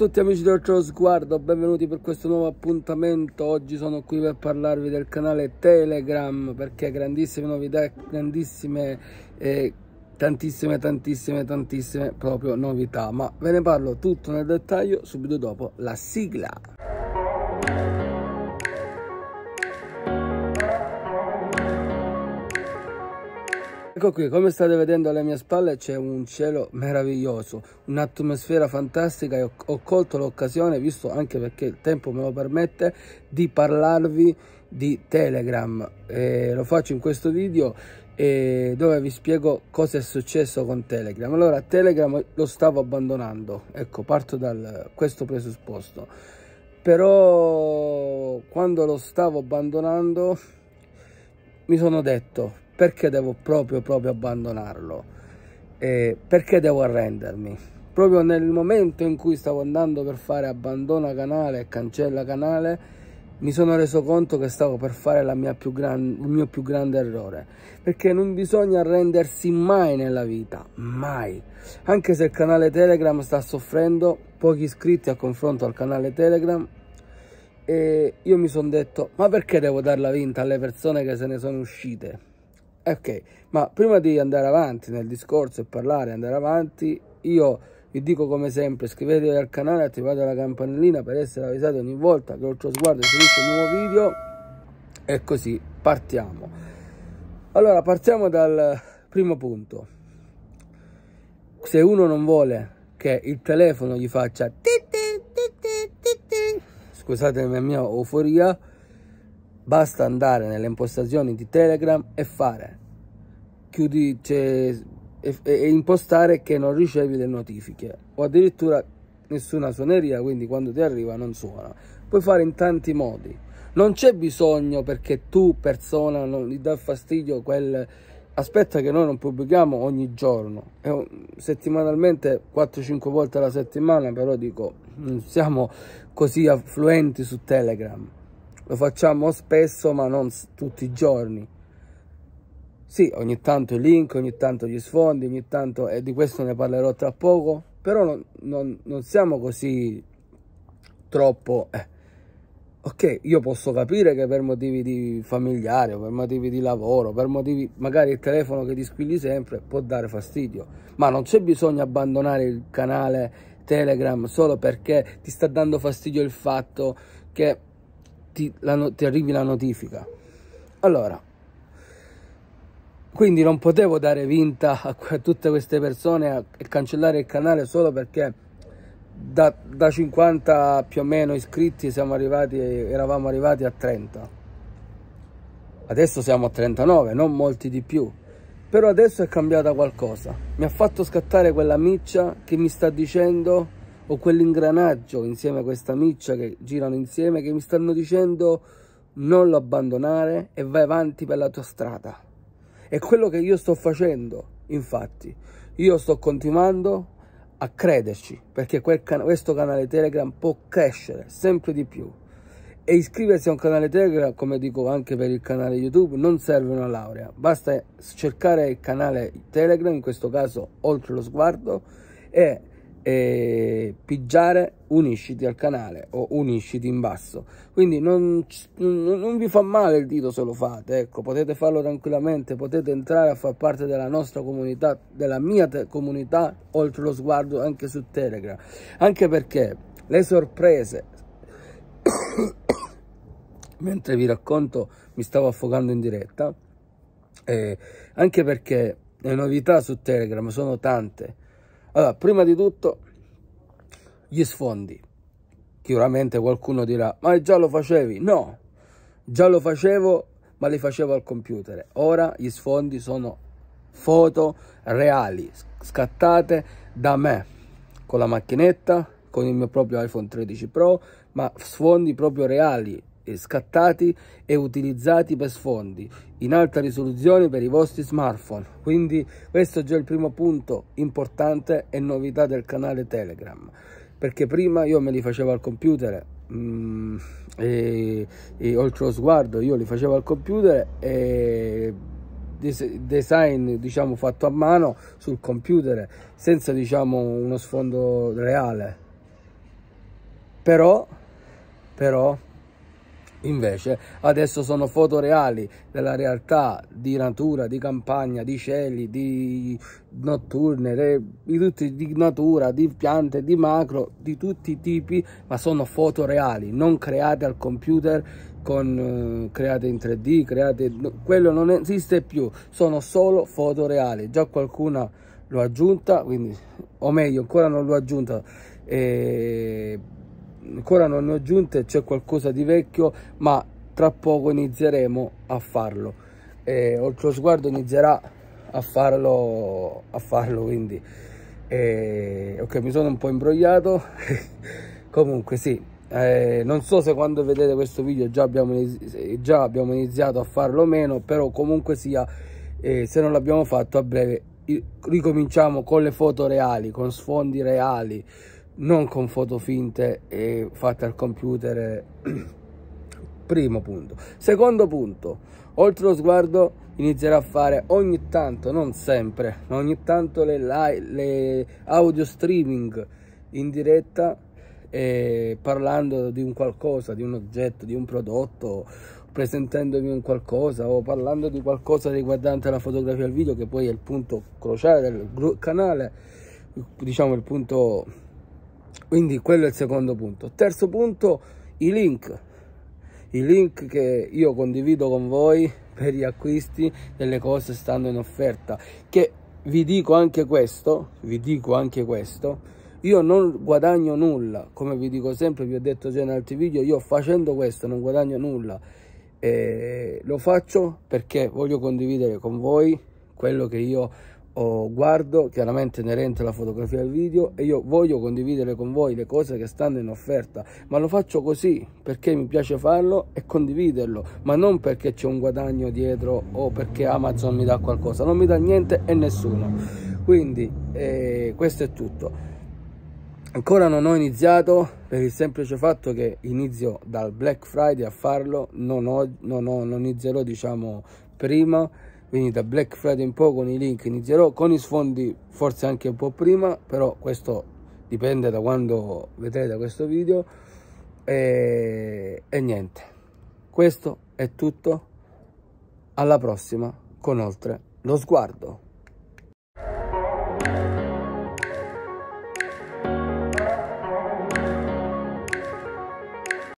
tutti amici del Cielo Sguardo, benvenuti per questo nuovo appuntamento. Oggi sono qui per parlarvi del canale Telegram perché grandissime novità, grandissime, eh, tantissime, tantissime, tantissime proprio novità. Ma ve ne parlo tutto nel dettaglio subito dopo la sigla. Ecco qui, come state vedendo alle mie spalle c'è un cielo meraviglioso, un'atmosfera fantastica e ho, colto l'occasione, visto anche perché il tempo me lo permette, di parlarvi di Telegram. Eh, lo faccio in questo video eh, dove vi spiego cosa è successo con Telegram. Allora, Telegram lo stavo abbandonando, ecco, parto da questo presupposto. Però quando lo stavo abbandonando mi sono detto perché devo proprio, proprio abbandonarlo? Eh, perché devo arrendermi? Proprio nel momento in cui stavo andando per fare abbandona canale e cancella canale, mi sono reso conto che stavo per fare gran, il mio più grande errore, perché non bisogna arrendersi mai nella vita, mai. Anche se il canale Telegram sta soffrendo, pochi iscritti a confronto al canale Telegram, e io mi sono detto, ma perché devo darla vinta alle persone che se ne sono uscite? Ok, ma prima di andare avanti nel discorso e parlare, andare avanti, io vi dico come sempre, iscrivetevi al canale, attivate la campanellina per essere avvisati ogni volta che oltre sguardo inserisce un nuovo video e così partiamo. Allora, partiamo dal primo punto. Se uno non vuole che il telefono gli faccia scusate la mia euforia, Basta andare nelle impostazioni di Telegram e fare. Chiudi cioè, e, e, impostare che non ricevi le notifiche. O addirittura nessuna suoneria, quindi quando ti arriva non suona. Puoi fare in tanti modi. Non c'è bisogno perché tu, persona, non gli dà fastidio quel... Aspetta che noi non pubblichiamo ogni giorno, un... settimanalmente 4-5 volte alla settimana, però dico, non siamo così affluenti su Telegram lo facciamo spesso ma non tutti i giorni sì ogni tanto i link ogni tanto gli sfondi ogni tanto e di questo ne parlerò tra poco però non, non, non siamo così troppo eh. ok io posso capire che per motivi di familiare per motivi di lavoro per motivi magari il telefono che ti squilli sempre può dare fastidio ma non c'è bisogno di abbandonare il canale telegram solo perché ti sta dando fastidio il fatto che ti, la, ti arrivi la notifica. Allora, quindi non potevo dare vinta a, a tutte queste persone e cancellare il canale solo perché da, da, 50 più o meno iscritti siamo arrivati, eravamo arrivati a 30. Adesso siamo a 39, non molti di più. Però adesso è cambiata qualcosa. Mi ha fatto scattare quella miccia che mi sta dicendo ho quell'ingranaggio insieme a questa miccia che girano insieme che mi stanno dicendo non lo abbandonare e vai avanti per la tua strada. È quello che io sto facendo, infatti. Io sto continuando a crederci perché can questo canale Telegram può crescere sempre di più. E iscriversi a un canale Telegram, come dico anche per il canale YouTube, non serve una laurea. Basta cercare il canale Telegram, in questo caso Oltre lo Sguardo, e e pigiare unisciti al canale o unisciti in basso quindi non, non, vi fa male il dito se lo fate ecco potete farlo tranquillamente potete entrare a far parte della nostra comunità della mia comunità oltre lo sguardo anche su telegram anche perché le sorprese mentre vi racconto mi stavo affogando in diretta eh, anche perché le novità su telegram sono tante allora, prima di tutto, gli sfondi. Chiaramente qualcuno dirà, ma già lo facevi? No, già lo facevo, ma li facevo al computer. Ora gli sfondi sono foto reali, scattate da me, con la macchinetta, con il mio proprio iPhone 13 Pro, ma sfondi proprio reali, scattati e utilizzati per sfondi in alta risoluzione per i vostri smartphone quindi questo è già il primo punto importante e novità del canale telegram perché prima io me li facevo al computer mh, mm, e, e, oltre lo sguardo io li facevo al computer e design diciamo fatto a mano sul computer senza diciamo uno sfondo reale però però Invece adesso sono foto reali della realtà di natura, di campagna, di cieli, di notturne, di, tutti, di natura, di piante, di macro, di tutti i tipi, ma sono foto reali, non create al computer con, eh, create in 3D, create, quello non esiste più, sono solo foto reali. Già qualcuna l'ho aggiunta, quindi, o meglio, ancora non l'ho aggiunta. Eh, ancora non ne ho aggiunte, c'è qualcosa di vecchio, ma tra poco inizieremo a farlo. E oltre lo sguardo inizierà a farlo, a farlo quindi. E, ok, mi sono un po' imbrogliato. Comunque sì, eh, non so se quando vedete questo video già abbiamo, già abbiamo iniziato a farlo o meno, però comunque sia, eh, se non l'abbiamo fatto a breve ricominciamo con le foto reali, con sfondi reali, non con foto finte e fatte al computer eh, primo punto secondo punto oltre lo sguardo inizierà a fare ogni tanto non sempre ma ogni tanto le, live, le audio streaming in diretta eh, parlando di un qualcosa di un oggetto di un prodotto presentandomi un qualcosa o parlando di qualcosa riguardante la fotografia e il video che poi è il punto cruciale del canale diciamo il punto quindi quello è il secondo punto. Terzo punto, i link. I link che io condivido con voi per gli acquisti delle cose stando in offerta. Che vi dico anche questo, vi dico anche questo, io non guadagno nulla, come vi dico sempre, vi ho detto già in altri video, io facendo questo non guadagno nulla. E eh, lo faccio perché voglio condividere con voi quello che io oh, guardo chiaramente inerente alla fotografia e al video e io voglio condividere con voi le cose che stanno in offerta ma lo faccio così perché mi piace farlo e condividerlo ma non perché c'è un guadagno dietro o perché Amazon mi dà qualcosa non mi dà niente e nessuno quindi eh, questo è tutto ancora non ho iniziato per il semplice fatto che inizio dal Black Friday a farlo non, ho, non, ho, non inizierò diciamo prima quindi da Black Friday in poi con i link inizierò con i sfondi forse anche un po' prima però questo dipende da quando vedrete questo video e, e niente questo è tutto alla prossima con oltre lo sguardo